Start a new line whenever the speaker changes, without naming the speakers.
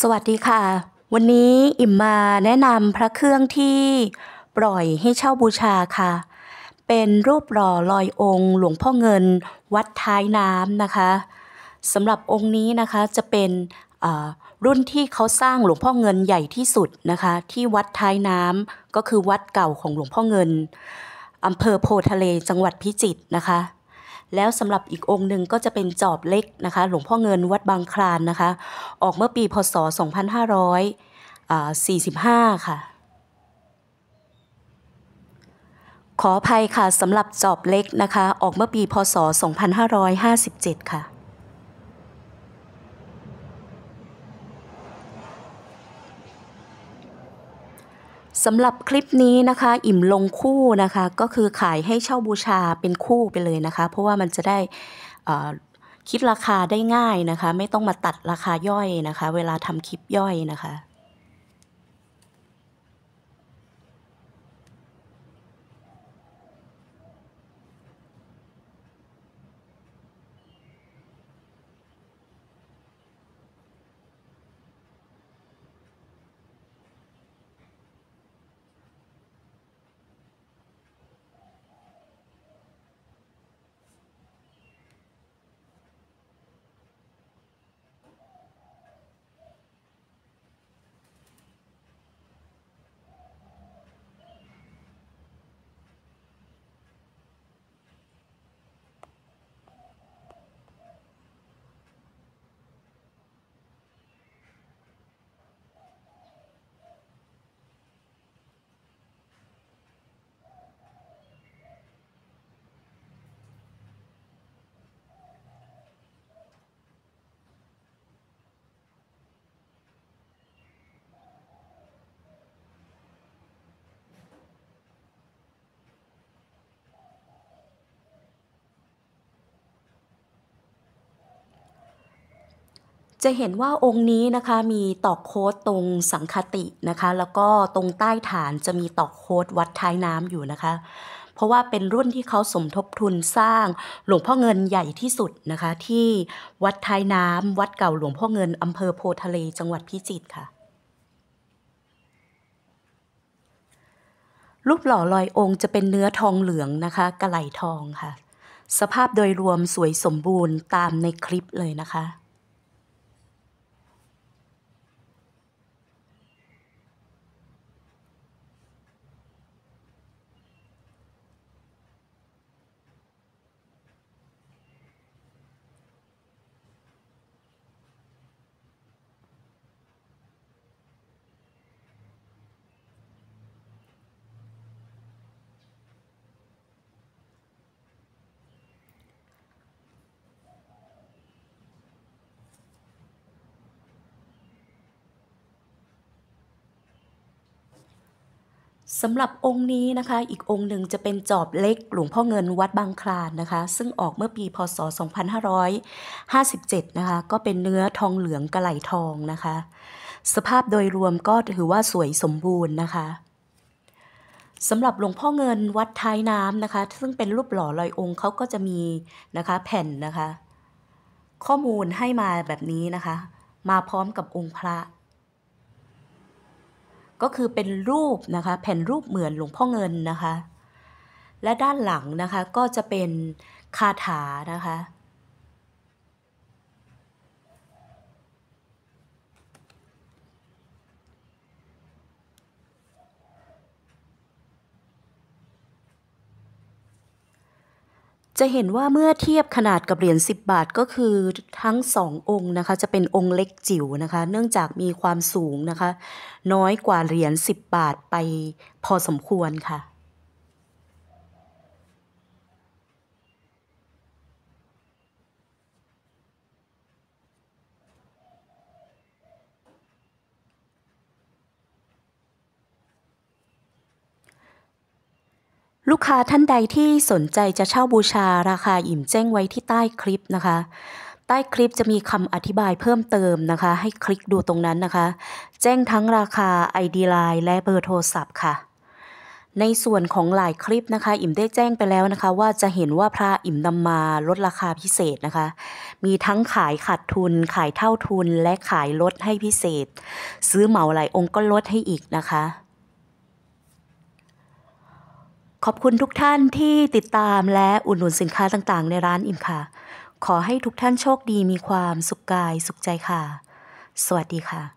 สวัสดีค่ะ วันนี้อิ่มมาแนะนำพระเครื่องที่ปล่อยให้เช่าบูชาค่ะ เป็นรูปหล่อลอยองค์หลวงพ่อเงิน วัดท้ายน้ำนะคะสำหรับองค์นี้นะคะจะเป็นรุ่นที่เขาสร้างหลวงพ่อเงินใหญ่ที่สุดนะคะ ที่วัดท้ายน้ำก็คือวัดเก่าของหลวงพ่อเงินอำเภอโพทะเลจังหวัดพิจิตรนะคะแล้วสำหรับอีกองค์หนึ่งก็จะเป็นจอบเล็กนะคะ หลวงพ่อเงินวัดบางคลานนะคะ ออกเมื่อปีพศ 2545 ค่ะ ขออภัยค่ะสำหรับจอบเล็กนะคะ ออกเมื่อปีพศ 2557 ค่ะสำหรับคลิปนี้นะคะ อิ่มลงคู่นะคะ ก็คือขายให้เช่าบูชาเป็นคู่ไปเลยนะคะ เพราะว่ามันจะได้คิดราคาได้ง่ายนะคะ ไม่ต้องมาตัดราคาย่อยนะคะ เวลาทำคลิปย่อยนะคะจะเห็นว่าองค์นี้นะคะมีตอกโคดตรงสังคตินะคะ แล้วก็ตรงใต้ฐานจะมีตอกโคดวัดท้ายน้ำอยู่นะคะ เพราะว่าเป็นรุ่นที่เขาสมทบทุนสร้างหลวงพ่อเงินใหญ่ที่สุดนะคะ ที่วัดท้ายน้ำวัดเก่าหลวงพ่อเงินอำเภอโพทะเล จังหวัดพิจิตรค่ะรูปหล่อลอยองค์จะเป็นเนื้อทองเหลืองนะคะกระไหลทองค่ะ สภาพโดยรวมสวยสมบูรณ์ตามในคลิปเลยนะคะสำหรับองค์นี้นะคะ อีกองค์หนึ่งจะเป็นจอบเล็กหลวงพ่อเงินวัดบางคลานนะคะ ซึ่งออกเมื่อปีพศ 2557นะคะก็เป็นเนื้อทองเหลืองกระไหลทองนะคะ สภาพโดยรวมก็ถือว่าสวยสมบูรณ์นะคะสำหรับหลวงพ่อเงินวัดท้ายน้ำนะคะ ซึ่งเป็นรูปหล่อลอยองค์เขาก็จะมีนะคะแผ่นนะคะ ข้อมูลให้มาแบบนี้นะคะ มาพร้อมกับองค์พระก็คือเป็นรูปนะคะ แผ่นรูปเหมือนหลวงพ่อเงินนะคะ และด้านหลังนะคะก็จะเป็นคาถานะคะจะเห็นว่าเมื่อเทียบขนาดกับเหรียญ10 บาทก็คือทั้งสององค์นะคะ จะเป็นองค์เล็กจิ๋วนะคะ เนื่องจากมีความสูงนะคะ น้อยกว่าเหรียญ10 บาทไปพอสมควรค่ะลูกค้าท่านใดที่สนใจจะเช่าบูชาราคาอิ่มแจ้งไว้ที่ใต้คลิปนะคะ ใต้คลิปจะมีคำอธิบายเพิ่มเติมนะคะ ให้คลิกดูตรงนั้นนะคะ แจ้งทั้งราคา ID Line และเบอร์โทรศัพท์ค่ะ ในส่วนของหลายคลิปนะคะ อิ่มได้แจ้งไปแล้วนะคะ ว่าจะเห็นว่าพระอิ่มนำมา ลดราคาพิเศษนะคะ มีทั้งขายขาดทุน ขายเท่าทุน และขายลดให้พิเศษ ซื้อเหมาหลายองค์ก็ลดให้อีกนะคะขอบคุณทุกท่านที่ติดตามและอุดหนุนสินค้าต่างๆ ในร้านอิมค่ะ ขอให้ทุกท่านโชคดีมีความสุขกายสุขใจค่ะ สวัสดีค่ะ